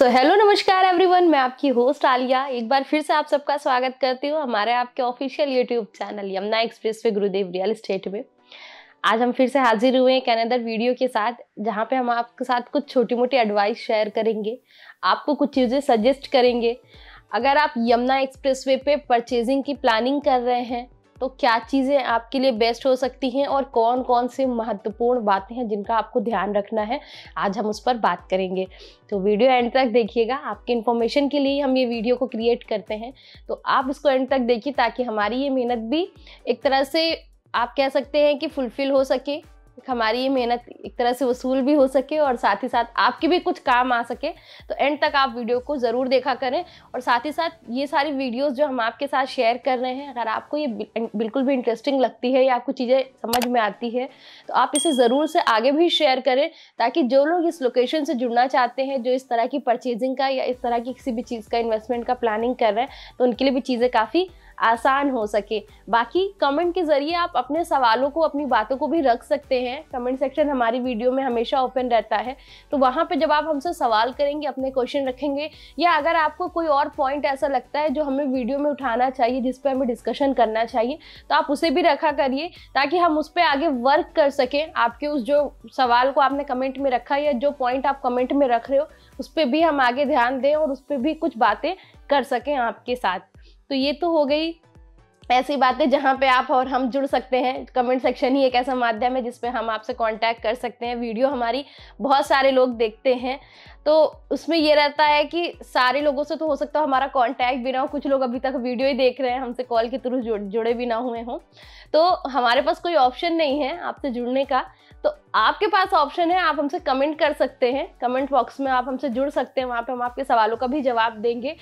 So hello नमस्कार everyone मैं आपकी होस्ट आलिया एक बार फिर से आप सबका स्वागत करती हूँ हमारे आपके official YouTube channel Yamuna expressway Gurudev real state में आज हम फिर से हाजिर हुए हैं कैनेदर वीडियो के साथ जहाँ पे हम आपके साथ कुछ छोटी मोटी एडवाइस शेयर करेंगे आपको कुछ चीज़ें सजेस्ट करेंगे अगर आप यमुना एक्सप्रेस वे परचेजिंग की प्लानिंग कर रहे हैं तो क्या चीज़ें आपके लिए बेस्ट हो सकती हैं और कौन कौन से महत्वपूर्ण बातें हैं जिनका आपको ध्यान रखना है आज हम उस पर बात करेंगे तो वीडियो एंड तक देखिएगा आपकी इन्फॉर्मेशन के लिए हम ये वीडियो को क्रिएट करते हैं तो आप इसको एंड तक देखिए ताकि हमारी ये मेहनत भी एक तरह से आप कह सकते हैं कि फुलफ़िल हो सके हमारी ये मेहनत एक तरह से वसूल भी हो सके और साथ ही साथ आपके भी कुछ काम आ सके तो एंड तक आप वीडियो को ज़रूर देखा करें और साथ ही साथ ये सारी वीडियोस जो हम आपके साथ शेयर कर रहे हैं अगर आपको ये बिल्कुल भी इंटरेस्टिंग लगती है या आपको चीज़ें समझ में आती है तो आप इसे ज़रूर से आगे भी शेयर करें ताकि जो लोग इस लोकेशन से जुड़ना चाहते हैं जो इस तरह की परचेजिंग का या इस तरह की किसी भी चीज़ का इन्वेस्टमेंट का प्लानिंग कर रहे हैं तो उनके लिए भी चीज़ें काफ़ी आसान हो सके बाकी कमेंट के ज़रिए आप अपने सवालों को अपनी बातों को भी रख सकते हैं कमेंट सेक्शन हमारी वीडियो में हमेशा ओपन रहता है तो वहाँ पर जब आप हमसे सवाल करेंगे अपने क्वेश्चन रखेंगे या अगर आपको कोई और पॉइंट ऐसा लगता है जो हमें वीडियो में उठाना चाहिए जिस पर हमें डिस्कशन करना चाहिए तो आप उसे भी रखा करिए ताकि हम उस पर आगे वर्क कर सकें आपके उस जो सवाल को आपने कमेंट में रखा या जो पॉइंट आप कमेंट में रख रहे हो उस पर भी हम आगे ध्यान दें और उस पर भी कुछ बातें कर सकें आपके साथ तो ये तो हो गई ऐसी बातें जहाँ पे आप और हम जुड़ सकते हैं कमेंट सेक्शन ही एक ऐसा माध्यम है जिसपे हम आपसे कांटेक्ट कर सकते हैं वीडियो हमारी बहुत सारे लोग देखते हैं तो उसमें ये रहता है कि सारे लोगों से तो हो सकता है हमारा कांटेक्ट भी ना हो कुछ लोग अभी तक वीडियो ही देख रहे हैं हमसे कॉल के थ्रू जुड़ जुड़े भी ना हुए हों तो हमारे पास कोई ऑप्शन नहीं है आपसे जुड़ने का तो आपके पास ऑप्शन है आप हमसे कमेंट कर सकते हैं कमेंट बॉक्स में आप हमसे जुड़ सकते हैं वहाँ पे हम आपके सवालों का भी जवाब देंगे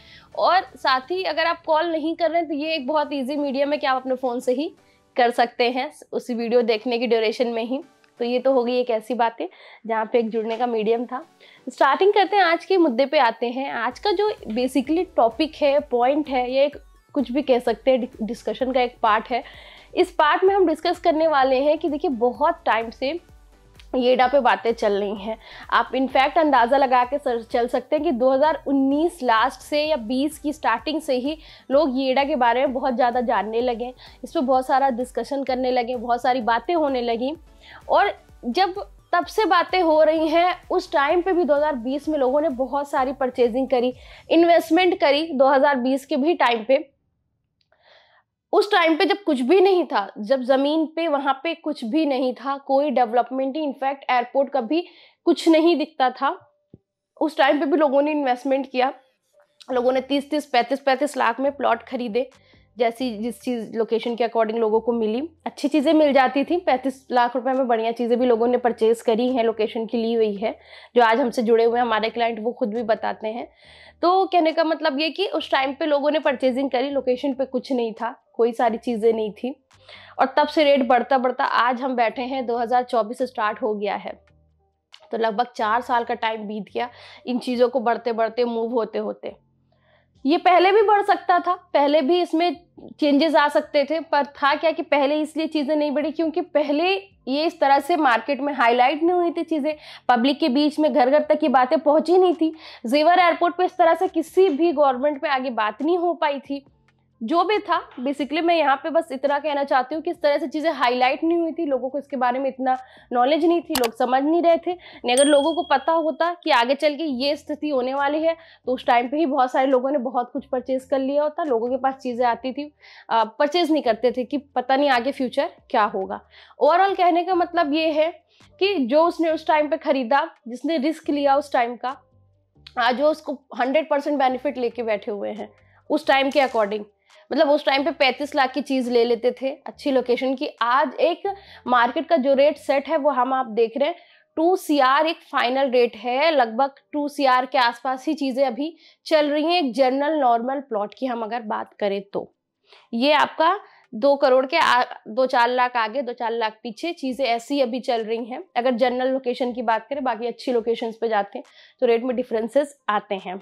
और साथ ही अगर आप कॉल नहीं कर रहे हैं तो ये एक बहुत ईजी मीडियम है कि आप अपने फ़ोन से ही कर सकते हैं उसी वीडियो देखने की ड्यूरेशन में ही तो ये तो होगी एक ऐसी बातें जहाँ पे एक जुड़ने का मीडियम था स्टार्टिंग करते हैं आज के मुद्दे पे आते हैं आज का जो बेसिकली टॉपिक है पॉइंट है ये एक कुछ भी कह सकते हैं डिस्कशन का एक पार्ट है इस पार्ट में हम डिस्कस करने वाले हैं कि देखिए बहुत टाइम से येडा पे बातें चल रही हैं आप इनफैक्ट अंदाज़ा लगा के चल सकते हैं कि 2019 लास्ट से या 20 की स्टार्टिंग से ही लोग येडा के बारे में बहुत ज़्यादा जानने लगे इस पर बहुत सारा डिस्कशन करने लगे बहुत सारी बातें होने लगी और जब तब से बातें हो रही हैं उस टाइम पे भी 2020 में लोगों ने बहुत सारी परचेजिंग करी इन्वेस्टमेंट करी 2020 के भी टाइम पे उस टाइम पे जब कुछ भी नहीं था जब ज़मीन पे वहाँ पे कुछ भी नहीं था कोई डेवलपमेंट ही इनफैक्ट एयरपोर्ट का भी कुछ नहीं दिखता था उस टाइम पे भी लोगों ने इन्वेस्टमेंट किया लोगों ने तीस तीस पैंतीस पैंतीस लाख में प्लॉट खरीदे जैसी जिस चीज़ लोकेशन के अकॉर्डिंग लोगों को मिली अच्छी चीज़ें मिल जाती थी पैंतीस लाख रुपए में बढ़िया चीज़ें भी लोगों ने परचेज़ करी हैं लोकेशन की ली हुई है जो आज हमसे जुड़े हुए हैं हमारे क्लाइंट वो खुद भी बताते हैं तो कहने का मतलब ये कि उस टाइम पे लोगों ने परचेजिंग करी लोकेशन पे कुछ नहीं था कोई सारी चीज़ें नहीं थी और तब से रेट बढ़ता बढ़ता आज हम बैठे हैं 2024 स्टार्ट हो गया है तो लगभग चार साल का टाइम बीत गया इन चीज़ों को बढ़ते बढ़ते मूव होते होते ये पहले भी बढ़ सकता था पहले भी इसमें चेंजेस आ सकते थे पर था क्या कि पहले इसलिए चीज़ें नहीं बढ़ी क्योंकि पहले ये इस तरह से मार्केट में हाईलाइट नहीं हुई थी चीज़ें पब्लिक के बीच में घर घर तक ये बातें पहुंची नहीं थी जेवर एयरपोर्ट पे इस तरह से किसी भी गवर्नमेंट में आगे बात नहीं हो पाई थी जो भी था बेसिकली मैं यहाँ पे बस इतना कहना चाहती हूँ कि इस तरह से चीज़ें हाईलाइट नहीं हुई थी लोगों को इसके बारे में इतना नॉलेज नहीं थी लोग समझ नहीं रहे थे नहीं अगर लोगों को पता होता कि आगे चल के ये स्थिति होने वाली है तो उस टाइम पे ही बहुत सारे लोगों ने बहुत कुछ परचेज कर लिया होता लोगों के पास चीज़ें आती थी परचेज नहीं करते थे कि पता नहीं आगे फ्यूचर क्या होगा ओवरऑल कहने का मतलब ये है कि जो उसने उस टाइम पर खरीदा जिसने रिस्क लिया उस टाइम का जो उसको हंड्रेड परसेंट बेनिफिट लेके बैठे हुए हैं उस टाइम के अकॉर्डिंग मतलब उस टाइम पे 35 लाख की चीज़ ले लेते थे अच्छी लोकेशन की आज एक मार्केट का जो रेट सेट है वो हम आप देख रहे हैं टू सी एक फाइनल रेट है लगभग टू सी के आसपास ही चीज़ें अभी चल रही हैं एक जनरल नॉर्मल प्लॉट की हम अगर बात करें तो ये आपका दो करोड़ के आ, दो चार लाख आगे दो चार लाख पीछे चीज़ें ऐसी अभी चल रही हैं अगर जनरल लोकेशन की बात करें बाकी अच्छी लोकेशंस पे जाते हैं तो रेट में डिफरेंसेस आते हैं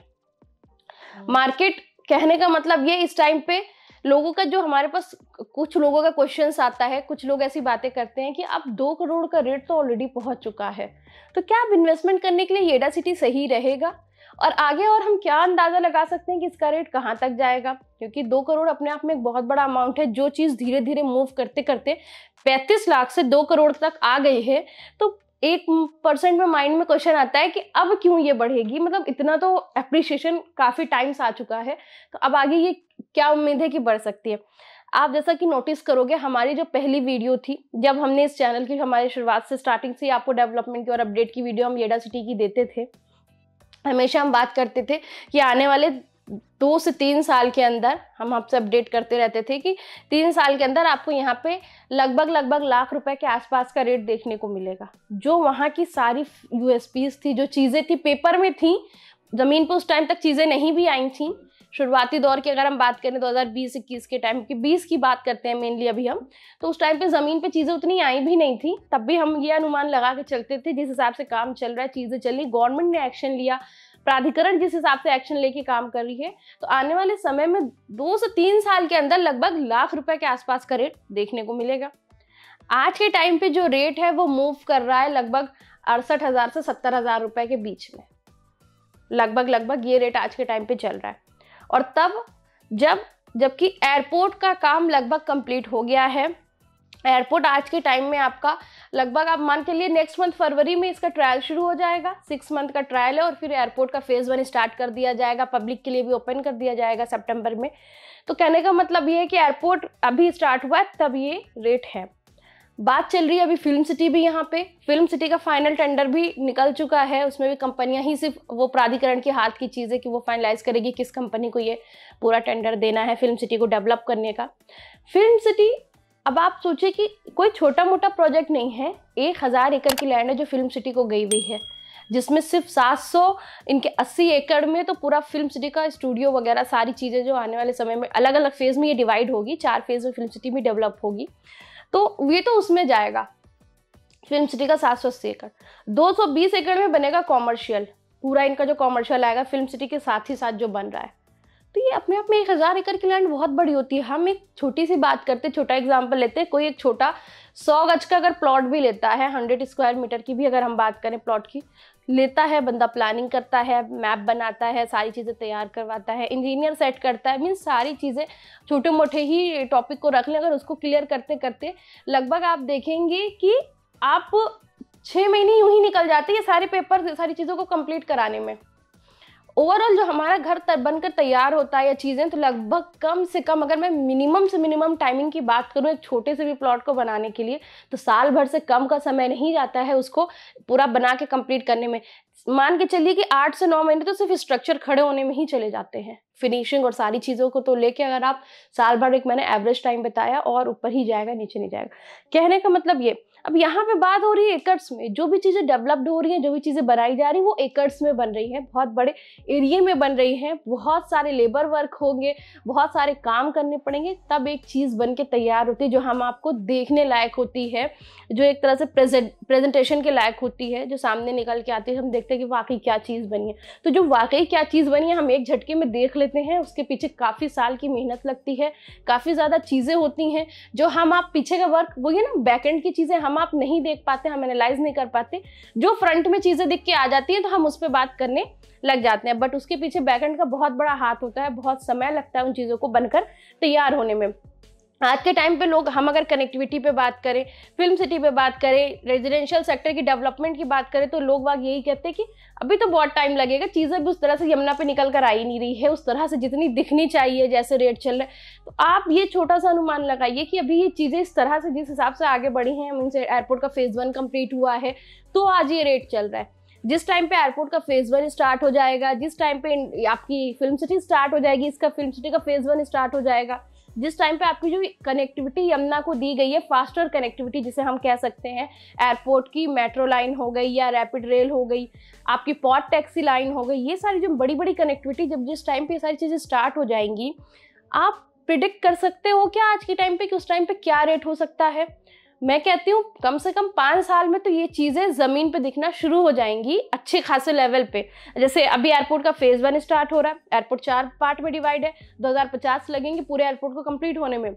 मार्केट हम्म। कहने का मतलब ये इस टाइम पे लोगों का जो हमारे पास कुछ लोगों का क्वेश्चन आता है कुछ लोग ऐसी बातें करते हैं कि अब दो करोड़ का रेट तो ऑलरेडी पहुंच चुका है तो क्या अब इन्वेस्टमेंट करने के लिए येडा सिटी सही रहेगा और आगे और हम क्या अंदाज़ा लगा सकते हैं कि इसका रेट कहाँ तक जाएगा क्योंकि दो करोड़ अपने आप में एक बहुत बड़ा अमाउंट है जो चीज़ धीरे धीरे मूव करते करते पैंतीस लाख से दो करोड़ तक आ गई है तो एक परसेंट में माइंड में क्वेश्चन आता है कि अब क्यों ये बढ़ेगी मतलब इतना तो अप्रिशिएशन काफ़ी टाइम से आ चुका है तो अब आगे ये क्या उम्मीद है कि बढ़ सकती है आप जैसा कि नोटिस करोगे हमारी जो पहली वीडियो थी जब हमने इस चैनल की हमारी शुरुआत से स्टार्टिंग से ही आपको डेवलपमेंट की और अपडेट की वीडियो हम येडा सिटी की देते थे हमेशा हम बात करते थे कि आने वाले दो से तीन साल के अंदर हम आपसे अपडेट करते रहते थे कि तीन साल के अंदर आपको यहाँ पे लगभग लगभग लाख रुपए के आसपास का रेट देखने को मिलेगा जो वहाँ की सारी यू थी जो चीज़ें थी पेपर में थी ज़मीन पर उस टाइम तक चीज़ें नहीं भी आई थी शुरुआती दौर की अगर हम बात करें 2020-21 के टाइम की 20 की बात करते हैं मेनली अभी हम तो उस टाइम पे ज़मीन पे चीज़ें उतनी आई भी नहीं थी तब भी हम ये अनुमान लगा के चलते थे जिस हिसाब से काम चल रहा है चीज़ें चली गवर्नमेंट ने एक्शन लिया प्राधिकरण जिस हिसाब से एक्शन लेके काम कर रही है तो आने वाले समय में दो से तीन साल के अंदर लगभग लाख रुपए के आसपास का रेट देखने को मिलेगा आज के टाइम पे जो रेट है वो मूव कर रहा है लगभग अड़सठ हजार से सत्तर हजार रुपए के बीच में लगभग लगभग ये रेट आज के टाइम पे चल रहा है और तब जब जबकि एयरपोर्ट का काम लगभग कंप्लीट हो गया है एयरपोर्ट आज के टाइम में आपका लगभग आप मान के लिए नेक्स्ट मंथ फरवरी में इसका ट्रायल शुरू हो जाएगा सिक्स मंथ का ट्रायल है और फिर एयरपोर्ट का फेज़ वन स्टार्ट कर दिया जाएगा पब्लिक के लिए भी ओपन कर दिया जाएगा सेप्टेम्बर में तो कहने का मतलब ये है कि एयरपोर्ट अभी स्टार्ट हुआ है तब ये रेट है बात चल रही है अभी फिल्म सिटी भी यहाँ पे फिल्म सिटी का फाइनल टेंडर भी निकल चुका है उसमें भी कंपनियाँ ही सिर्फ वो प्राधिकरण के हाथ की चीज़ है कि वो फाइनलाइज करेगी किस कंपनी को ये पूरा टेंडर देना है फिल्म सिटी को डेवलप करने का फिल्म सिटी अब आप सोचिए कि कोई छोटा मोटा प्रोजेक्ट नहीं है एक हज़ार एकड़ की लैंड है जो फिल्म सिटी को गई हुई है जिसमें सिर्फ 700 इनके 80 एकड़ में तो पूरा फिल्म सिटी का स्टूडियो वगैरह सारी चीज़ें जो आने वाले समय में अलग अलग फेज़ में ये डिवाइड होगी चार फेज़ में फिल्म सिटी भी डेवलप होगी तो ये तो उसमें जाएगा फिल्म सिटी का सात सौ अस्सी एकड़ दो सौ बीस एकड़ में बनेगा कॉमर्शियल पूरा इनका जो कॉमर्शियल आएगा फिल्म सिटी के साथ ही साथ जो बन रहा है तो ये अपने आप में एक हज़ार एकड़ की लैंड बहुत बड़ी होती है हम एक छोटी सी बात करते छोटा एग्जाम्पल लेते हैं कोई एक छोटा सौ गज का अगर प्लॉट भी लेता है हंड्रेड स्क्वायर मीटर की भी अगर हम बात करें प्लॉट की लेता है बंदा प्लानिंग करता है मैप बनाता है सारी चीज़ें तैयार करवाता है इंजीनियर सेट करता है मीन सारी चीज़ें छोटे मोटे ही टॉपिक को रख लें अगर उसको क्लियर करते करते लगभग आप देखेंगे कि आप छः महीने यूँ ही निकल जाते ये सारे पेपर सारी चीज़ों को कंप्लीट कराने में ओवरऑल जो हमारा घर बनकर तैयार होता है या चीज़ें तो लगभग कम से कम अगर मैं मिनिमम से मिनिमम टाइमिंग की बात करूँ एक छोटे से भी प्लॉट को बनाने के लिए तो साल भर से कम का समय नहीं जाता है उसको पूरा बना के कंप्लीट करने में मान के चलिए कि आठ से नौ महीने तो सिर्फ स्ट्रक्चर खड़े होने में ही चले जाते हैं फिनिशिंग और सारी चीज़ों को तो लेके अगर आप साल भर एक मैंने एवरेज टाइम बताया और ऊपर ही जाएगा नीचे नहीं जाएगा कहने का मतलब ये अब यहाँ पे बात हो रही है एकर्स में जो भी चीज़ें डेवलप्ड हो रही हैं जो भी चीज़ें बनाई जा रही हैं वो एकर्स में बन रही हैं बहुत बड़े एरिए में बन रही हैं बहुत सारे लेबर वर्क होंगे बहुत सारे काम करने पड़ेंगे तब एक चीज़ बन के तैयार होती है जो हम आपको देखने लायक होती है जो एक तरह से प्रेजेंट प्रेजेंटेशन के लायक होती है जो सामने निकल के आती है हम देखते हैं कि वाकई क्या चीज़ बनी है तो जो वाकई क्या चीज़ बनी है हम एक झटके में देख लेते हैं उसके पीछे काफ़ी साल की मेहनत लगती है काफ़ी ज़्यादा चीज़ें होती हैं जो हम आप पीछे का वर्क वो ये ना बैकेंड की चीज़ें हम आप नहीं देख पाते हम एनालाइज नहीं कर पाते जो फ्रंट में चीज़ें दिख के आ जाती है तो हम उस पर बात करने लग जाते हैं बट उसके पीछे बैकेंड का बहुत बड़ा हाथ होता है बहुत समय लगता है उन चीज़ों को बनकर तैयार होने में आज के टाइम पे लोग हम अगर कनेक्टिविटी पे बात करें फिल्म सिटी पे बात करें रेजिडेंशियल सेक्टर की डेवलपमेंट की बात करें तो लोग वाग यही कहते हैं कि अभी तो बहुत टाइम लगेगा चीज़ें भी उस तरह से यमुना पे निकल कर आ ही नहीं रही है उस तरह से जितनी दिखनी चाहिए जैसे रेट चल रहा है तो आप ये छोटा सा अनुमान लगाइए कि अभी ये चीज़ें इस तरह से जिस हिसाब से आगे बढ़ी हैं उनसे एयरपोर्ट का फेज़ वन कम्प्लीट हुआ है तो आज ये रेट चल रहा है जिस टाइम पे एयरपोर्ट का फेज़ वन स्टार्ट हो जाएगा जिस टाइम पे आपकी फिल्म सिटी स्टार्ट हो जाएगी इसका फिल्म सिटी का फेज़ वन स्टार्ट हो जाएगा जिस टाइम पे आपकी जो कनेक्टिविटी यमुना को दी गई है फास्टर कनेक्टिविटी जिसे हम कह सकते हैं एयरपोर्ट की मेट्रो लाइन हो गई या रैपिड रेल हो गई आपकी पॉट टैक्सी लाइन हो गई ये सारी जो बड़ी बड़ी कनेक्टिविटी जब जिस टाइम पर ये सारी चीज़ें स्टार्ट हो जाएंगी आप प्रिडिक्ट कर सकते हो क्या आज के टाइम पे कि उस टाइम पे क्या रेट हो सकता है मैं कहती हूँ कम से कम पाँच साल में तो ये चीज़ें ज़मीन पे दिखना शुरू हो जाएंगी अच्छे खासे लेवल पे जैसे अभी एयरपोर्ट का फेज़ वन स्टार्ट हो रहा है एयरपोर्ट चार पार्ट में डिवाइड है 2050 लगेंगे पूरे एयरपोर्ट को कंप्लीट होने में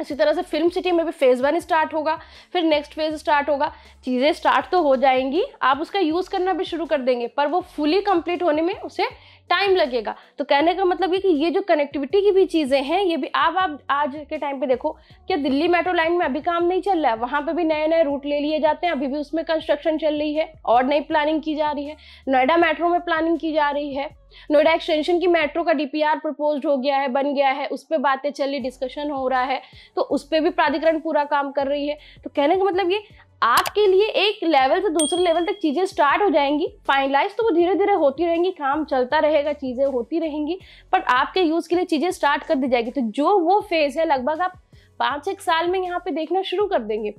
इसी तरह से फिल्म सिटी में भी फेज़ वन स्टार्ट होगा फिर नेक्स्ट फेज़ स्टार्ट होगा चीज़ें स्टार्ट तो हो जाएंगी आप उसका यूज़ करना भी शुरू कर देंगे पर वो फुली कंप्लीट होने में उसे टाइम लगेगा तो कहने का मतलब ये कि ये जो कनेक्टिविटी की भी चीज़ें हैं ये भी आप आप आज के टाइम पे देखो क्या दिल्ली मेट्रो लाइन में अभी काम नहीं चल रहा है वहाँ पे भी नए नए रूट ले लिए जाते हैं अभी भी उसमें कंस्ट्रक्शन चल रही है और नई प्लानिंग की जा रही है नोएडा मेट्रो में प्लानिंग की जा रही है नोएडा एक्सटेंशन की मेट्रो का डीपीआर प्रपोज हो गया है बन गया है उस पर बातें चल रही डिस्कशन हो रहा है तो उस पर भी प्राधिकरण पूरा काम कर रही है तो कहने का मतलब ये आपके लिए एक लेवल से दूसरे लेवल तक चीज़ें स्टार्ट हो जाएंगी फाइनलाइज तो वो धीरे धीरे होती रहेंगी काम चलता रहेगा चीज़ें होती रहेंगी बट आपके यूज़ के लिए चीज़ें स्टार्ट कर दी जाएगी तो जो वो फेज़ है लगभग आप पाँच एक साल में यहाँ पे देखना शुरू कर देंगे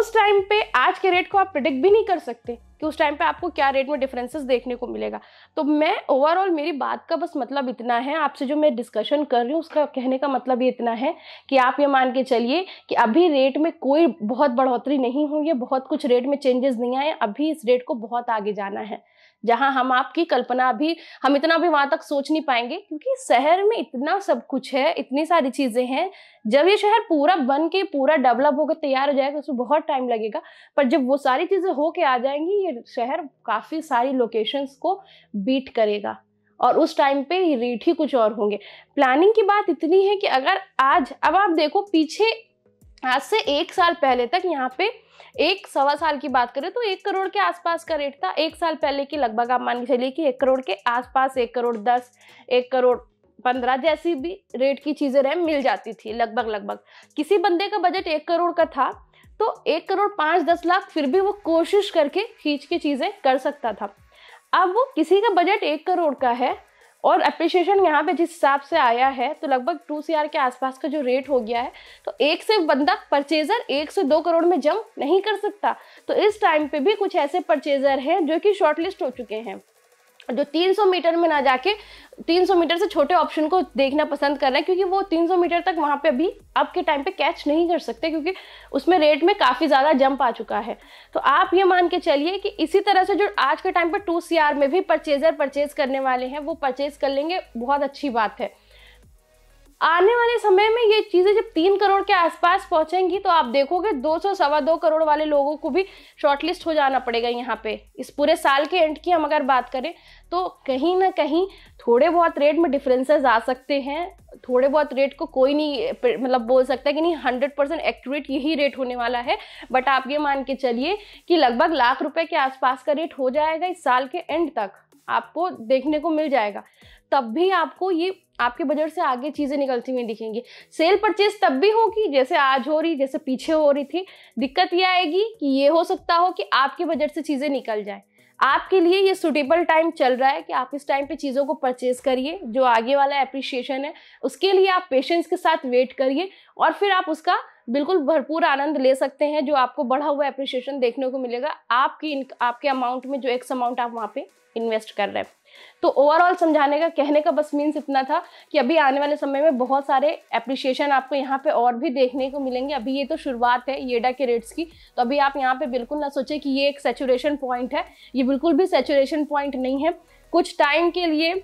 उस टाइम पे आज के रेट को आप प्रिडिक्ट भी नहीं कर सकते कि उस टाइम पे आपको क्या रेट में डिफरेंसेस देखने को मिलेगा तो मैं ओवरऑल मेरी बात का बस मतलब इतना है आपसे जो मैं डिस्कशन कर रही हूँ उसका कहने का मतलब ये इतना है कि आप ये मान के चलिए कि अभी रेट में कोई बहुत बढ़ोतरी नहीं हुई है बहुत कुछ रेट में चेंजेस नहीं आए अभी इस रेट को बहुत आगे जाना है जहां हम आपकी कल्पना भी हम इतना भी वहां तक सोच नहीं पाएंगे क्योंकि शहर में इतना सब कुछ है इतनी सारी चीजें हैं जब ये शहर पूरा बन के पूरा डेवलप होकर तैयार हो जाएगा उसमें बहुत टाइम लगेगा पर जब वो सारी चीजें होके आ जाएंगी ये शहर काफी सारी लोकेशंस को बीट करेगा और उस टाइम पे रेट ही कुछ और होंगे प्लानिंग की बात इतनी है कि अगर आज अब आप देखो पीछे आज से एक साल पहले तक यहाँ पे एक सवा साल की बात करें तो एक करोड़ के आसपास का रेट था एक साल पहले की लगभग आप मान के चलिए कि एक करोड़ के आसपास एक करोड़ दस एक करोड़ पंद्रह जैसी भी रेट की चीज़ें रैम मिल जाती थी लगभग लगभग किसी बंदे का बजट एक करोड़ का था तो एक करोड़ पाँच दस लाख फिर भी वो कोशिश करके खींच के चीज़ें कर सकता था अब वो किसी का बजट एक करोड़ का है और अप्रिशिएशन यहाँ पे जिस हिसाब से आया है तो लगभग टू सी के आसपास का जो रेट हो गया है तो एक से बंदा परचेजर एक से दो करोड़ में जंप नहीं कर सकता तो इस टाइम पे भी कुछ ऐसे परचेजर हैं जो कि शॉर्टलिस्ट हो चुके हैं जो 300 मीटर में ना जाके 300 मीटर से छोटे ऑप्शन को देखना पसंद कर रहे हैं क्योंकि वो 300 मीटर तक वहाँ पे अभी अब के टाइम पे कैच नहीं कर सकते क्योंकि उसमें रेट में काफ़ी ज़्यादा जंप आ चुका है तो आप ये मान के चलिए कि इसी तरह से जो आज के टाइम पे टू सी में भी परचेजर परचेज करने वाले हैं वो परचेज कर लेंगे बहुत अच्छी बात है आने वाले समय में ये चीज़ें जब तीन करोड़ के आसपास पहुंचेंगी तो आप देखोगे दो सौ सवा दो करोड़ वाले लोगों को भी शॉर्टलिस्ट हो जाना पड़ेगा यहाँ पे इस पूरे साल के एंड की हम अगर बात करें तो कहीं ना कहीं थोड़े बहुत रेट में डिफरेंसेस आ सकते हैं थोड़े बहुत रेट को कोई नहीं मतलब बोल सकता कि नहीं हंड्रेड परसेंट एक्यूरेट यही रेट होने वाला है बट आप ये मान के चलिए कि लगभग लाख रुपए के आसपास का रेट हो जाएगा इस साल के एंड तक आपको देखने को मिल जाएगा तब भी आपको ये आपके बजट से आगे चीज़ें निकलती हुई दिखेंगी सेल परचेज तब भी होगी जैसे आज हो रही जैसे पीछे हो रही थी दिक्कत ये आएगी कि ये हो सकता हो कि आपके बजट से चीज़ें निकल जाए आपके लिए ये सुटेबल टाइम चल रहा है कि आप इस टाइम पे चीज़ों को परचेज करिए जो आगे वाला एप्रिशिएशन है उसके लिए आप पेशेंस के साथ वेट करिए और फिर आप उसका बिल्कुल भरपूर आनंद ले सकते हैं जो आपको बढ़ा हुआ अप्रिशिएशन देखने को मिलेगा आपकी आपके अमाउंट में जो एक्स अमाउंट आप वहाँ पे इन्वेस्ट कर रहे हैं तो ओवरऑल समझाने का कहने का बस मीन्स इतना था कि अभी आने वाले समय में बहुत सारे अप्रिशिएशन आपको यहाँ पे और भी देखने को मिलेंगे अभी ये तो शुरुआत है येडा के रेट्स की तो अभी आप यहाँ पे बिल्कुल ना सोचें कि ये एक सेचुरेशन पॉइंट है ये बिल्कुल भी सेचुरेशन पॉइंट नहीं है कुछ टाइम के लिए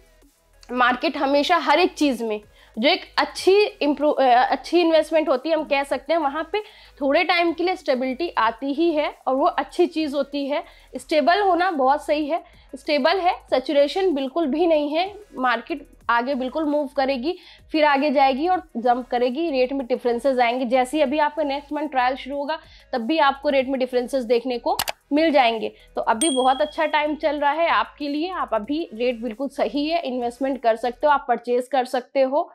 मार्केट हमेशा हर एक चीज़ में जो एक अच्छी इम्प्रूव अच्छी इन्वेस्टमेंट होती है हम कह सकते हैं वहाँ पे थोड़े टाइम के लिए स्टेबिलिटी आती ही है और वो अच्छी चीज़ होती है स्टेबल होना बहुत सही है स्टेबल है सेचुरेशन बिल्कुल भी नहीं है मार्केट आगे बिल्कुल मूव करेगी फिर आगे जाएगी और जंप करेगी रेट में डिफरेंसेस आएंगे जैसे ही अभी आपका नेक्स्ट मंथ ट्रायल शुरू होगा तब भी आपको रेट में डिफरेंसेस देखने को मिल जाएंगे तो अभी बहुत अच्छा टाइम चल रहा है आपके लिए आप अभी रेट बिल्कुल सही है इन्वेस्टमेंट कर सकते हो आप परचेज कर सकते हो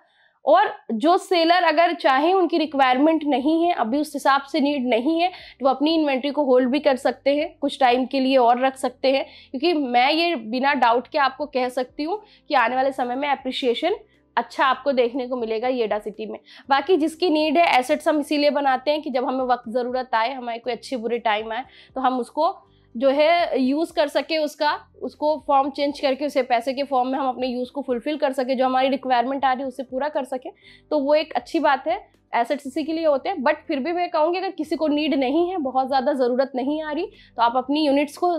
और जो सेलर अगर चाहे उनकी रिक्वायरमेंट नहीं है अभी उस हिसाब से नीड नहीं है तो वो अपनी इन्वेंट्री को होल्ड भी कर सकते हैं कुछ टाइम के लिए और रख सकते हैं क्योंकि मैं ये बिना डाउट के आपको कह सकती हूँ कि आने वाले समय में अप्रिशिएशन अच्छा आपको देखने को मिलेगा येडा सिटी में बाकी जिसकी नीड है एसेट्स हम इसीलिए बनाते हैं कि जब हमें वक्त ज़रूरत आए हमारे कोई अच्छे बुरे टाइम आए तो हम उसको जो है यूज़ कर सके उसका उसको फॉर्म चेंज करके उसे पैसे के फॉर्म में हम अपने यूज़ को फुलफ़िल कर सके जो हमारी रिक्वायरमेंट आ रही है उसे पूरा कर सके तो वो एक अच्छी बात है एसेट्स इसी के लिए होते हैं बट फिर भी मैं कहूँगी अगर किसी को नीड नहीं है बहुत ज़्यादा ज़रूरत नहीं आ रही तो आप अपनी यूनिट्स को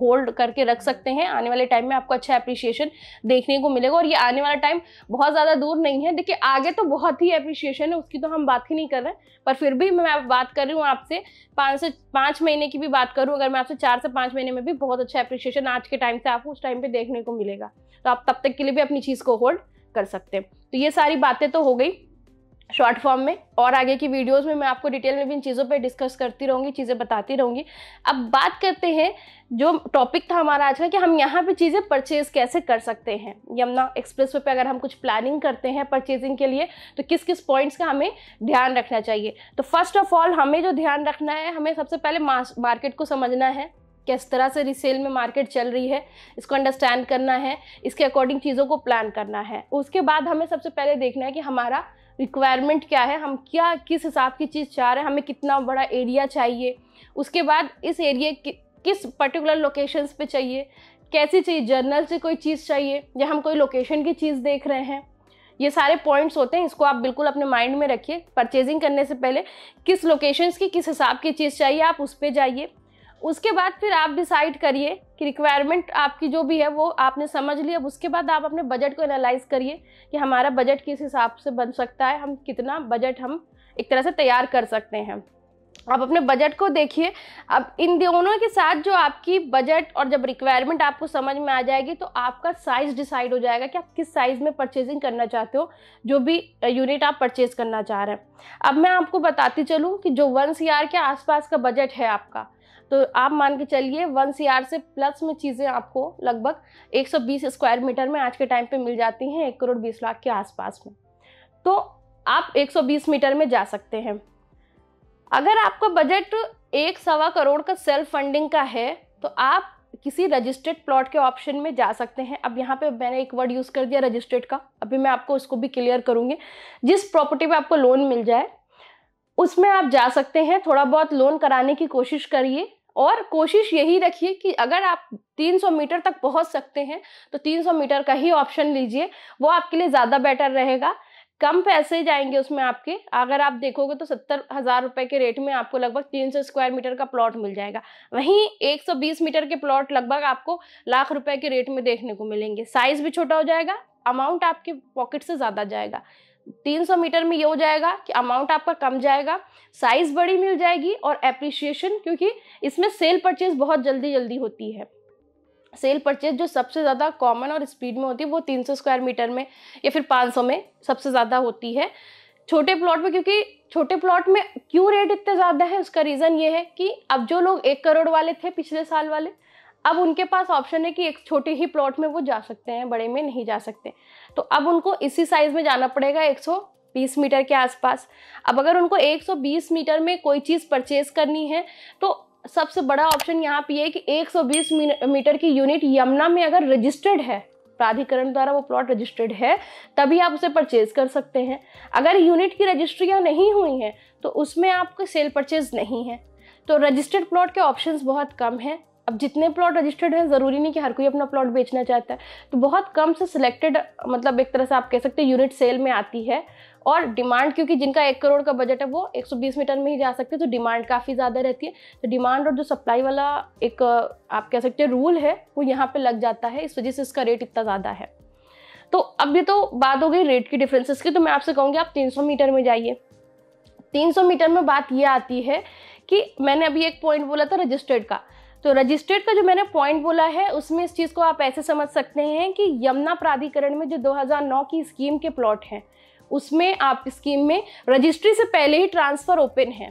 होल्ड करके रख सकते हैं आने वाले टाइम में आपको अच्छा अप्रिशिएशन देखने को मिलेगा और ये आने वाला टाइम बहुत ज़्यादा दूर नहीं है देखिए आगे तो बहुत ही अप्रिशिएशन है उसकी तो हम बात ही नहीं कर रहे हैं पर फिर भी मैं बात कर रही हूँ आपसे पाँच से पाँच महीने की भी बात करूँ अगर मैं आपसे चार से पाँच महीने में भी बहुत अच्छा अप्रिशिएशन आज के टाइम से आपको उस टाइम पर देखने को मिलेगा तो आप तब तक के लिए भी अपनी चीज़ को होल्ड कर सकते हैं तो ये सारी बातें तो हो गई शॉर्ट फॉर्म में और आगे की वीडियोस में मैं आपको डिटेल में भी इन चीज़ों पे डिस्कस करती रहूँगी चीज़ें बताती रहूँगी अब बात करते हैं जो टॉपिक था हमारा आज का कि हम यहाँ पे चीज़ें परचेज कैसे कर सकते हैं यमुना एक्सप्रेस वे पर अगर हम कुछ प्लानिंग करते हैं परचेजिंग के लिए तो किस किस पॉइंट्स का हमें ध्यान रखना चाहिए तो फर्स्ट ऑफ ऑल हमें जो ध्यान रखना है हमें सबसे पहले मार्केट को समझना है किस तरह से रिसेल में मार्केट चल रही है इसको अंडरस्टैंड करना है इसके अकॉर्डिंग चीज़ों को प्लान करना है उसके बाद हमें सबसे पहले देखना है कि हमारा रिक्वायरमेंट क्या है हम क्या किस हिसाब की चीज़ चाह रहे हैं हमें कितना बड़ा एरिया चाहिए उसके बाद इस एरिए कि, किस पर्टिकुलर लोकेशंस पे चाहिए कैसी चाहिए जर्नल से कोई चीज़ चाहिए या हम कोई लोकेशन की चीज़ देख रहे हैं ये सारे पॉइंट्स होते हैं इसको आप बिल्कुल अपने माइंड में रखिए परचेजिंग करने से पहले किस लोकेशंस की किस हिसाब की चीज़ चाहिए आप उस पर जाइए उसके बाद फिर आप डिसाइड करिए कि रिक्वायरमेंट आपकी जो भी है वो आपने समझ लिया अब उसके बाद आप अपने बजट को एनालाइज करिए कि हमारा बजट किस हिसाब से बन सकता है हम कितना बजट हम एक तरह से तैयार कर सकते हैं आप अपने बजट को देखिए अब इन दोनों के साथ जो आपकी बजट और जब रिक्वायरमेंट आपको समझ में आ जाएगी तो आपका साइज़ डिसाइड हो जाएगा कि आप किस साइज़ में परचेजिंग करना चाहते हो जो भी यूनिट आप परचेज करना चाह रहे हैं अब मैं आपको बताती चलूँ कि जो वन सी के आसपास का बजट है आपका तो आप मान के चलिए वन सी से प्लस में चीज़ें आपको लगभग 120 स्क्वायर मीटर में आज के टाइम पे मिल जाती हैं एक करोड़ बीस लाख के आसपास में तो आप 120 मीटर में जा सकते हैं अगर आपका बजट एक सवा करोड़ का सेल्फ फंडिंग का है तो आप किसी रजिस्टर्ड प्लॉट के ऑप्शन में जा सकते हैं अब यहाँ पे मैंने एक वर्ड यूज़ कर दिया रजिस्टर्ड का अभी मैं आपको उसको भी क्लियर करूँगी जिस प्रॉपर्टी में आपको लोन मिल जाए उसमें आप जा सकते हैं थोड़ा बहुत लोन कराने की कोशिश करिए और कोशिश यही रखिए कि अगर आप 300 मीटर तक पहुंच सकते हैं तो 300 मीटर का ही ऑप्शन लीजिए वो आपके लिए ज़्यादा बेटर रहेगा कम पैसे जाएंगे उसमें आपके अगर आप देखोगे तो सत्तर हज़ार रुपये के रेट में आपको लगभग तीन सौ स्क्वायर मीटर का प्लॉट मिल जाएगा वहीं एक सौ बीस मीटर के प्लॉट लगभग आपको लाख रुपए के रेट में देखने को मिलेंगे साइज़ भी छोटा हो जाएगा अमाउंट आपके पॉकेट से ज़्यादा जाएगा 300 मीटर में ये हो जाएगा कि अमाउंट आपका कम जाएगा साइज बड़ी मिल जाएगी और एप्रिशिएशन क्योंकि इसमें सेल परचेज बहुत जल्दी जल्दी होती है सेल परचेज जो सबसे ज़्यादा कॉमन और स्पीड में होती है वो 300 स्क्वायर मीटर में या फिर 500 में सबसे ज़्यादा होती है छोटे प्लॉट में क्योंकि छोटे प्लॉट में क्यों रेट इतने ज़्यादा है उसका रीज़न ये है कि अब जो लोग एक करोड़ वाले थे पिछले साल वाले अब उनके पास ऑप्शन है कि एक छोटे ही प्लॉट में वो जा सकते हैं बड़े में नहीं जा सकते तो अब उनको इसी साइज में जाना पड़ेगा 120 मीटर के आसपास अब अगर उनको 120 मीटर में कोई चीज़ परचेज करनी है तो सबसे बड़ा ऑप्शन यहाँ पे है कि 120 मीटर की यूनिट यमुना में अगर रजिस्टर्ड है प्राधिकरण द्वारा वो प्लॉट रजिस्टर्ड है तभी आप उसे परचेज कर सकते हैं अगर यूनिट की रजिस्ट्रियाँ नहीं हुई हैं तो उसमें आपको सेल परचेज नहीं है तो रजिस्टर्ड प्लॉट के ऑप्शंस बहुत कम हैं अब जितने प्लॉट रजिस्टर्ड हैं ज़रूरी नहीं कि हर कोई अपना प्लॉट बेचना चाहता है तो बहुत कम से सिलेक्टेड मतलब एक तरह से आप कह सकते हैं यूनिट सेल में आती है और डिमांड क्योंकि जिनका एक करोड़ का बजट है वो 120 मीटर में ही जा सकते हैं तो डिमांड काफ़ी ज़्यादा रहती है तो डिमांड और जो सप्लाई वाला एक आप कह सकते हैं रूल है वो यहाँ पर लग जाता है इस वजह से इसका रेट इतना ज़्यादा है तो अब ये तो बात हो गई रेट की डिफरेंसेस की तो मैं आपसे कहूँगी आप तीन मीटर में जाइए तीन मीटर में बात ये आती है कि मैंने अभी एक पॉइंट बोला था रजिस्टर्ड का तो रजिस्ट्रेट का जो मैंने पॉइंट बोला है उसमें इस चीज़ को आप ऐसे समझ सकते हैं कि यमुना प्राधिकरण में जो 2009 की स्कीम के प्लॉट हैं उसमें आप स्कीम में रजिस्ट्री से पहले ही ट्रांसफ़र ओपन है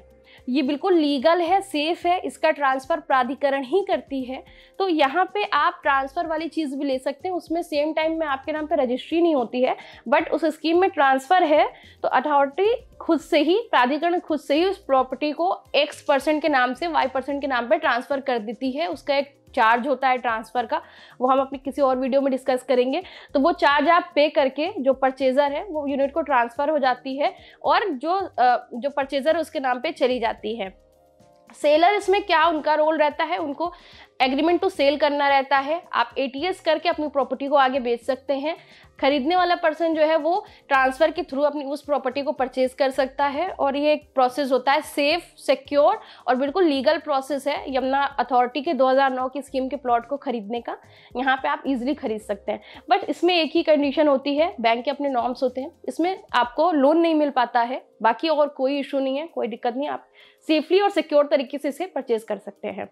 ये बिल्कुल लीगल है सेफ है इसका ट्रांसफ़र प्राधिकरण ही करती है तो यहाँ पे आप ट्रांसफ़र वाली चीज़ भी ले सकते हैं उसमें सेम टाइम में आपके नाम पे रजिस्ट्री नहीं होती है बट उस स्कीम में ट्रांसफ़र है तो अथॉरिटी खुद से ही प्राधिकरण खुद से ही उस प्रॉपर्टी को एक्स परसेंट के नाम से वाई परसेंट के नाम पर ट्रांसफ़र कर देती है उसका एक चार्ज होता है ट्रांसफ़र का वो हम अपनी किसी और वीडियो में डिस्कस करेंगे तो वो चार्ज आप पे करके जो परचेज़र है वो यूनिट को ट्रांसफ़र हो जाती है और जो जो परचेज़र उसके नाम पर चली जाती है सेलर इसमें क्या उनका रोल रहता है उनको एग्रीमेंट टू सेल करना रहता है आप ए करके अपनी प्रॉपर्टी को आगे बेच सकते हैं खरीदने वाला पर्सन जो है वो ट्रांसफर के थ्रू अपनी उस प्रॉपर्टी को परचेज कर सकता है और ये एक प्रोसेस होता है सेफ सिक्योर और बिल्कुल लीगल प्रोसेस है यमुना अथॉरिटी के 2009 की स्कीम के प्लॉट को खरीदने का यहाँ पे आप इजीली खरीद सकते हैं बट इसमें एक ही कंडीशन होती है बैंक के अपने नॉर्म्स होते हैं इसमें आपको लोन नहीं मिल पाता है बाकी और कोई इशू नहीं है कोई दिक्कत नहीं आप सेफली और सिक्योर तरीके से इसे परचेज कर सकते हैं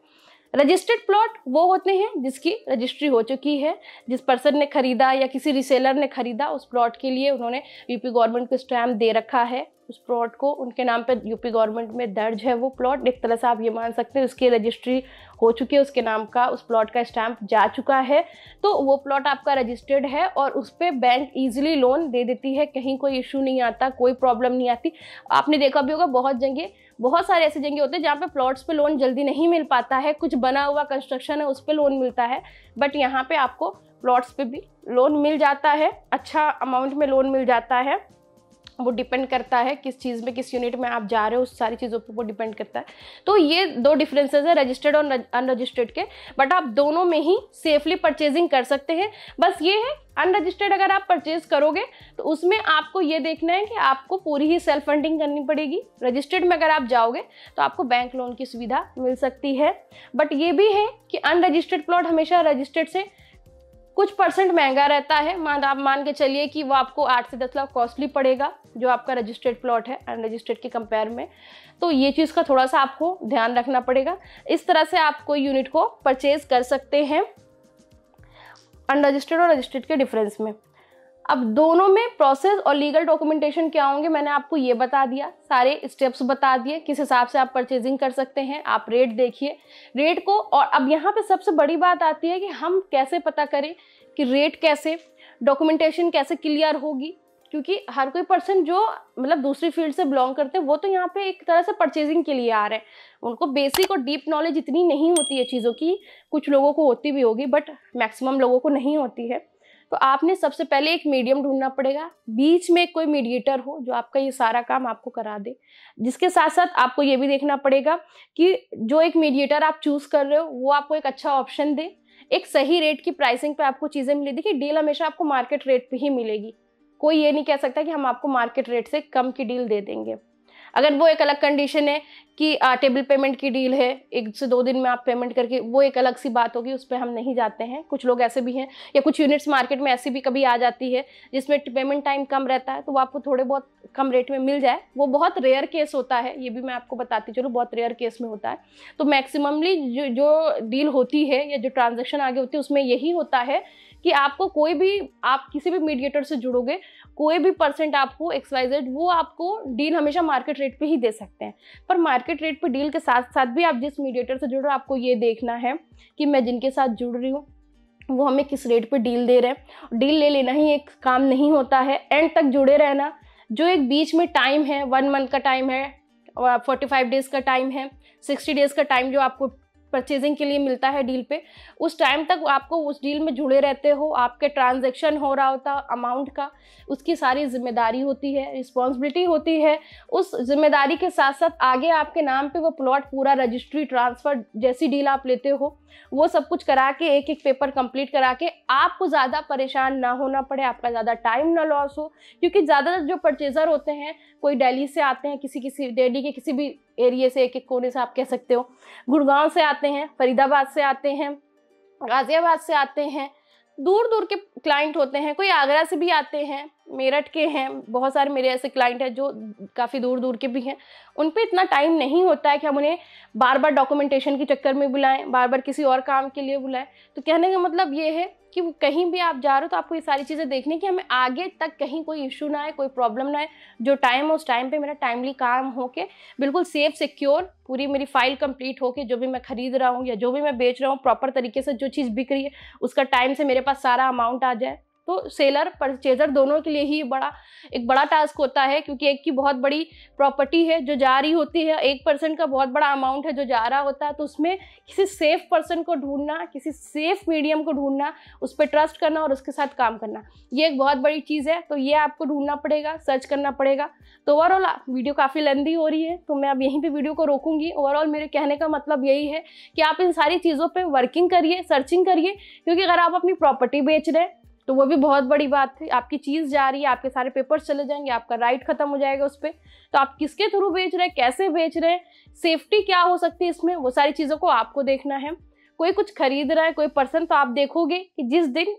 रजिस्टर्ड प्लॉट वो होते हैं जिसकी रजिस्ट्री हो चुकी है जिस पर्सन ने खरीदा या किसी रिसेलर ने खरीदा उस प्लॉट के लिए उन्होंने यूपी गवर्नमेंट को स्टैम्प दे रखा है उस प्लॉट को उनके नाम पर यूपी गवर्नमेंट में दर्ज है वो प्लॉट एक तरह से आप ये मान सकते हैं उसकी रजिस्ट्री हो चुकी है उसके नाम का उस प्लॉट का स्टैम्प जा चुका है तो वो प्लॉट आपका रजिस्टर्ड है और उस पर बैंक ईजिली लोन दे देती है कहीं कोई इशू नहीं आता कोई प्रॉब्लम नहीं आती आपने देखा भी होगा बहुत जगह बहुत सारे ऐसे जगह होते हैं जहाँ पे प्लॉट्स पे लोन जल्दी नहीं मिल पाता है कुछ बना हुआ कंस्ट्रक्शन है उस पर लोन मिलता है बट यहाँ पे आपको प्लॉट्स पे भी लोन मिल जाता है अच्छा अमाउंट में लोन मिल जाता है वो डिपेंड करता है किस चीज़ में किस यूनिट में आप जा रहे हो उस सारी चीज़ों पर वो डिपेंड करता है तो ये दो डिफरेंसेस है रजिस्टर्ड और अनरजिस्टर्ड के बट आप दोनों में ही सेफली परचेजिंग कर सकते हैं बस ये है अनरजिस्टर्ड अगर आप परचेज करोगे तो उसमें आपको ये देखना है कि आपको पूरी ही सेल्फ फंडिंग करनी पड़ेगी रजिस्टर्ड में अगर आप जाओगे तो आपको बैंक लोन की सुविधा मिल सकती है बट ये भी है कि अनरजिस्टर्ड प्लॉट हमेशा रजिस्टर्ड से कुछ परसेंट महंगा रहता है मान आप मान के चलिए कि वो आपको आठ से दस लाख कॉस्टली पड़ेगा जो आपका रजिस्टर्ड प्लॉट है अनरजिस्टर्ड के कंपेयर में तो ये चीज़ का थोड़ा सा आपको ध्यान रखना पड़ेगा इस तरह से आप कोई यूनिट को परचेज कर सकते हैं अनरजिस्टर्ड और रजिस्टर्ड के डिफरेंस में अब दोनों में प्रोसेस और लीगल डॉक्यूमेंटेशन क्या होंगे मैंने आपको ये बता दिया सारे स्टेप्स बता दिए किस हिसाब से आप परचेजिंग कर सकते हैं आप रेट देखिए रेट को और अब यहाँ पे सबसे बड़ी बात आती है कि हम कैसे पता करें कि रेट कैसे डॉक्यूमेंटेशन कैसे क्लियर होगी क्योंकि हर कोई पर्सन जो मतलब दूसरी फील्ड से बिलोंग करते हैं वो तो यहाँ पे एक तरह से परचेजिंग के लिए आ रहे हैं उनको बेसिक और डीप नॉलेज इतनी नहीं होती है चीज़ों की कुछ लोगों को होती भी होगी बट मैक्सिमम लोगों को नहीं होती है तो आपने सबसे पहले एक मीडियम ढूंढना पड़ेगा बीच में कोई मीडिएटर हो जो आपका ये सारा काम आपको करा दे जिसके साथ साथ आपको ये भी देखना पड़ेगा कि जो एक मीडिएटर आप चूज कर रहे हो वो आपको एक अच्छा ऑप्शन दे एक सही रेट की प्राइसिंग पे आपको चीज़ें मिली देखिए डील हमेशा आपको मार्केट रेट पे ही मिलेगी कोई ये नहीं कह सकता कि हम आपको मार्केट रेट से कम की डील दे देंगे अगर वो एक अलग कंडीशन है कि टेबल पेमेंट की डील है एक से दो दिन में आप पेमेंट करके वो एक अलग सी बात होगी उस पर हम नहीं जाते हैं कुछ लोग ऐसे भी हैं या कुछ यूनिट्स मार्केट में ऐसी भी कभी आ जाती है जिसमें पेमेंट टाइम कम रहता है तो वो आपको थोड़े बहुत कम रेट में मिल जाए वो बहुत रेयर केस होता है ये भी मैं आपको बताती चलूँ बहुत रेयर केस में होता है तो मैक्सिममली जो जो डील होती है या जो ट्रांजेक्शन आगे होती है उसमें यही होता है कि आपको कोई भी आप किसी भी मीडिएटर से जुड़ोगे कोई भी परसेंट आपको एक्स वाई जेड वो आपको डील हमेशा मार्केट रेट पे ही दे सकते हैं पर मार्केट रेट पे डील के साथ साथ भी आप जिस मीडिएटर से जुड़ रहे हो आपको ये देखना है कि मैं जिनके साथ जुड़ रही हूँ वो हमें किस रेट पे डील दे रहे हैं डील ले लेना ही एक काम नहीं होता है एंड तक जुड़े रहना जो एक बीच में टाइम है वन मंथ का टाइम है फोर्टी फाइव डेज़ का टाइम है सिक्सटी डेज़ का टाइम जो आपको परचेजिंग के लिए मिलता है डील पे उस टाइम तक आपको उस डील में जुड़े रहते हो आपके ट्रांजेक्शन हो रहा होता अमाउंट का उसकी सारी जिम्मेदारी होती है रिस्पॉन्सिबिलिटी होती है उस जिम्मेदारी के साथ साथ आगे आपके नाम पे वो प्लॉट पूरा रजिस्ट्री ट्रांसफ़र जैसी डील आप लेते हो वो सब कुछ करा के एक एक पेपर कंप्लीट करा के आपको ज़्यादा परेशान ना होना पड़े आपका ज़्यादा टाइम ना लॉस हो क्योंकि ज़्यादातर जो परचेज़र होते हैं कोई दिल्ली से आते हैं किसी किसी दिल्ली के किसी भी एरिए से एक एक कोने से आप कह सकते हो गुड़गांव से आते हैं फरीदाबाद से आते हैं गाज़ियाबाद से आते हैं दूर दूर के क्लाइंट होते हैं कोई आगरा से भी आते हैं मेरठ के हैं बहुत सारे मेरे ऐसे क्लाइंट हैं जो काफ़ी दूर दूर के भी हैं उन पर इतना टाइम नहीं होता है कि हम उन्हें बार बार डॉक्यूमेंटेशन के चक्कर में बुलाएं बार बार किसी और काम के लिए बुलाएं तो कहने का मतलब ये है कि कहीं भी आप जा रहे हो तो आपको ये सारी चीज़ें देखने की हमें आगे तक कहीं कोई इशू ना आए कोई प्रॉब्लम ना आए जो टाइम हो उस टाइम पर मेरा टाइमली काम हो के बिल्कुल सेफ सिक्योर पूरी मेरी फाइल कंप्लीट हो के जो भी मैं खरीद रहा हूँ या जो भी मैं बेच रहा हूँ प्रॉपर तरीके से जो चीज़ बिक रही है उसका टाइम से मेरे पास सारा अमाउंट आ जाए तो सेलर परचेजर दोनों के लिए ही बड़ा एक बड़ा टास्क होता है क्योंकि एक की बहुत बड़ी प्रॉपर्टी है जो जा रही होती है एक पर्सन का बहुत बड़ा अमाउंट है जो जा रहा होता है तो उसमें किसी सेफ पर्सन को ढूंढना किसी सेफ मीडियम को ढूंढना उस पर ट्रस्ट करना और उसके साथ काम करना ये एक बहुत बड़ी चीज़ है तो ये आपको ढूंढना पड़ेगा सर्च करना पड़ेगा तो ओवरऑल वीडियो काफ़ी लेंदी हो रही है तो मैं अब यहीं पर वीडियो को रोकूंगी ओवरऑल मेरे कहने का मतलब यही है कि आप इन सारी चीज़ों पर वर्किंग करिए सर्चिंग करिए क्योंकि अगर आप अपनी प्रॉपर्टी बेच रहे हैं तो वो भी बहुत बड़ी बात थी आपकी चीज़ जा रही है आपके सारे पेपर्स चले जाएंगे आपका राइट खत्म हो जाएगा उस पर तो आप किसके थ्रू बेच रहे हैं कैसे बेच रहे हैं सेफ्टी क्या हो सकती है इसमें वो सारी चीज़ों को आपको देखना है कोई कुछ खरीद रहा है कोई पर्सन तो आप देखोगे कि जिस दिन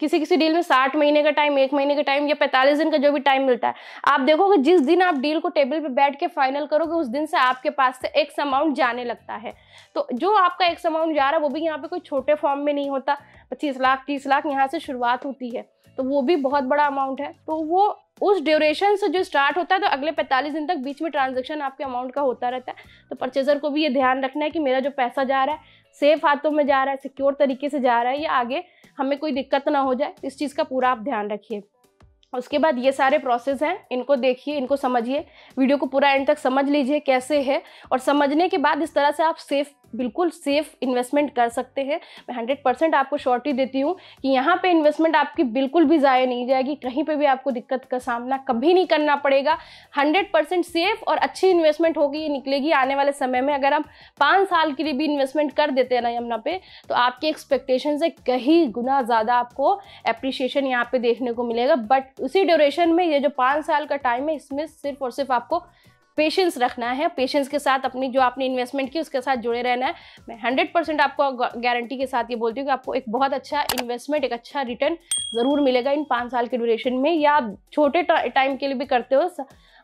किसी किसी डील में साठ महीने का टाइम एक महीने का टाइम या पैंतालीस दिन का जो भी टाइम मिलता है आप देखोगे जिस दिन आप डील को टेबल पे बैठ के फाइनल करोगे उस दिन से आपके पास से एक्स अमाउंट जाने लगता है तो जो आपका एक्स अमाउंट जा रहा है वो भी यहाँ पे कोई छोटे फॉर्म में नहीं होता पच्चीस लाख तीस लाख यहाँ से शुरुआत होती है तो वो भी बहुत बड़ा अमाउंट है तो वो उस ड्यूरेशन से जो स्टार्ट होता है तो अगले 45 दिन तक बीच में ट्रांजेक्शन आपके अमाउंट का होता रहता है तो परचेजर को भी ये ध्यान रखना है कि मेरा जो पैसा जा रहा है सेफ हाथों में जा रहा है सिक्योर तरीके से जा रहा है या आगे हमें कोई दिक्कत ना हो जाए इस चीज़ का पूरा आप ध्यान रखिए उसके बाद ये सारे प्रोसेस हैं इनको देखिए इनको समझिए वीडियो को पूरा एंड तक समझ लीजिए कैसे है और समझने के बाद इस तरह से आप सेफ बिल्कुल सेफ इन्वेस्टमेंट कर सकते हैं मैं हंड्रेड परसेंट आपको शॉर्टी देती हूँ कि यहाँ पे इन्वेस्टमेंट आपकी बिल्कुल भी ज़ाया नहीं जाएगी कहीं पे भी आपको दिक्कत का सामना कभी नहीं करना पड़ेगा हंड्रेड परसेंट सेफ और अच्छी इन्वेस्टमेंट होगी ये निकलेगी आने वाले समय में अगर आप पाँच साल के लिए भी इन्वेस्टमेंट कर देते हैं ना यमुना पे तो आपकी एक्सपेक्टेशन से कहीं गुना ज़्यादा आपको अप्रिशिएशन यहाँ पे देखने को मिलेगा बट उसी ड्यूरेशन में ये जो पाँच साल का टाइम है इसमें सिर्फ और सिर्फ आपको पेशेंस रखना है पेशेंस के साथ अपनी जो आपने इन्वेस्टमेंट की उसके साथ जुड़े रहना है मैं हंड्रेड परसेंट आपको गारंटी के साथ ये बोलती हूँ कि आपको एक बहुत अच्छा इन्वेस्टमेंट एक अच्छा रिटर्न ज़रूर मिलेगा इन पाँच साल के ड्यूरेशन में या आप छोटे टाइम के लिए भी करते हो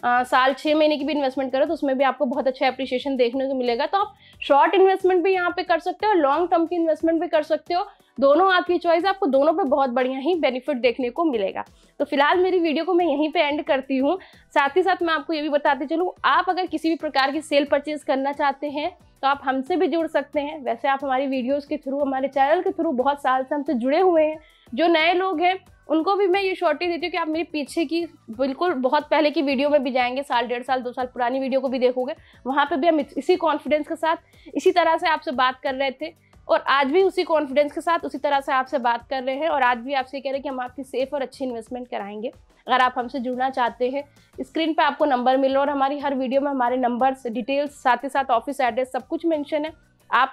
आ, साल छः महीने की भी इन्वेस्टमेंट करो तो उसमें भी आपको बहुत अच्छा अप्रिसिएशन देखने को मिलेगा तो आप शॉर्ट इन्वेस्टमेंट भी यहाँ पे कर सकते हो लॉन्ग टर्म की इन्वेस्टमेंट भी कर सकते हो दोनों आपकी चॉइस आपको दोनों पे बहुत बढ़िया ही बेनिफिट देखने को मिलेगा तो फिलहाल मेरी वीडियो को मैं यहीं पे एंड करती हूँ साथ ही साथ मैं आपको ये भी बताते चलूँ आप अगर किसी भी प्रकार की सेल परचेज करना चाहते हैं तो आप हमसे भी जुड़ सकते हैं वैसे आप हमारी वीडियोज़ के थ्रू हमारे चैनल के थ्रू बहुत साल से हमसे जुड़े हुए हैं जो नए लोग हैं उनको भी मैं ये शॉर्टेज देती हूँ कि आप मेरे पीछे की बिल्कुल बहुत पहले की वीडियो में भी जाएंगे साल डेढ़ साल दो साल पुरानी वीडियो को भी देखोगे वहाँ पर भी हम इसी कॉन्फिडेंस के साथ इसी तरह से आपसे बात कर रहे थे और आज भी उसी कॉन्फिडेंस के साथ उसी तरह से आपसे बात कर रहे हैं और आज भी आपसे कह रहे हैं कि हम आपकी सेफ़ और अच्छी इन्वेस्टमेंट कराएंगे अगर आप हमसे जुड़ना चाहते हैं स्क्रीन पर आपको नंबर मिल रहा है और हमारी हर वीडियो में हमारे नंबर्स डिटेल्स साथ ही साथ ऑफिस एड्रेस सब कुछ मैंशन है आप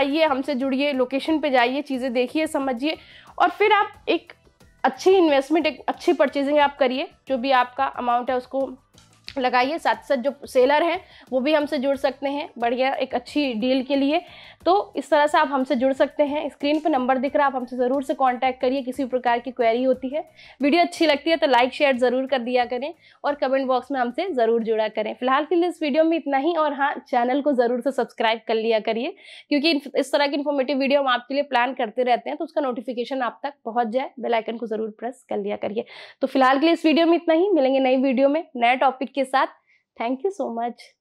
आइए हमसे जुड़िए लोकेशन पर जाइए चीज़ें देखिए समझिए और फिर आप एक अच्छी इन्वेस्टमेंट एक अच्छी परचेजिंग आप करिए जो भी आपका अमाउंट है उसको लगाइए साथ साथ जो सेलर हैं वो भी हमसे जुड़ सकते हैं बढ़िया एक अच्छी डील के लिए तो इस तरह से आप हमसे जुड़ सकते हैं स्क्रीन पर नंबर दिख रहा है आप हमसे ज़रूर से कांटेक्ट करिए किसी भी प्रकार की क्वेरी होती है वीडियो अच्छी लगती है तो लाइक शेयर ज़रूर कर दिया करें और कमेंट बॉक्स में हमसे ज़रूर जुड़ा करें फिलहाल के लिए इस वीडियो में इतना ही और हाँ चैनल को ज़रूर से सब्सक्राइब कर लिया करिए क्योंकि इस तरह की इन्फॉर्मेटिव वीडियो हम आपके लिए प्लान करते रहते हैं तो उसका नोटिफिकेशन आप तक पहुँच जाए बेलाइकन को ज़रूर प्रेस कर लिया करिए तो फिलहाल के लिए इस वीडियो में इतना ही मिलेंगे नई वीडियो में नए टॉपिक के साथ थैंक यू सो मच